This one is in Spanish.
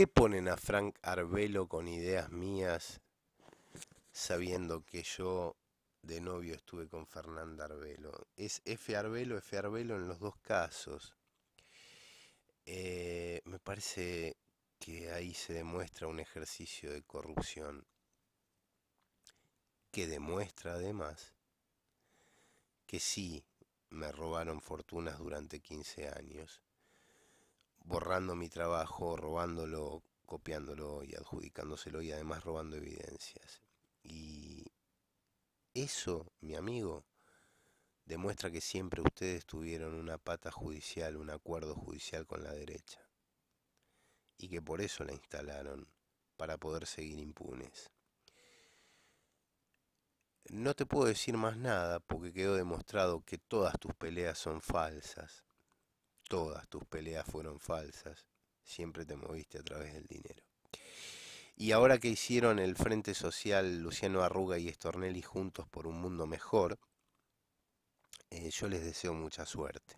qué ponen a Frank Arbelo con ideas mías sabiendo que yo de novio estuve con Fernanda Arbelo? Es F Arbelo, F Arbelo en los dos casos. Eh, me parece que ahí se demuestra un ejercicio de corrupción que demuestra además que sí me robaron fortunas durante 15 años borrando mi trabajo, robándolo, copiándolo y adjudicándoselo y además robando evidencias. Y eso, mi amigo, demuestra que siempre ustedes tuvieron una pata judicial, un acuerdo judicial con la derecha. Y que por eso la instalaron, para poder seguir impunes. No te puedo decir más nada porque quedó demostrado que todas tus peleas son falsas Todas tus peleas fueron falsas. Siempre te moviste a través del dinero. Y ahora que hicieron el Frente Social Luciano Arruga y Estornelli juntos por un mundo mejor, eh, yo les deseo mucha suerte.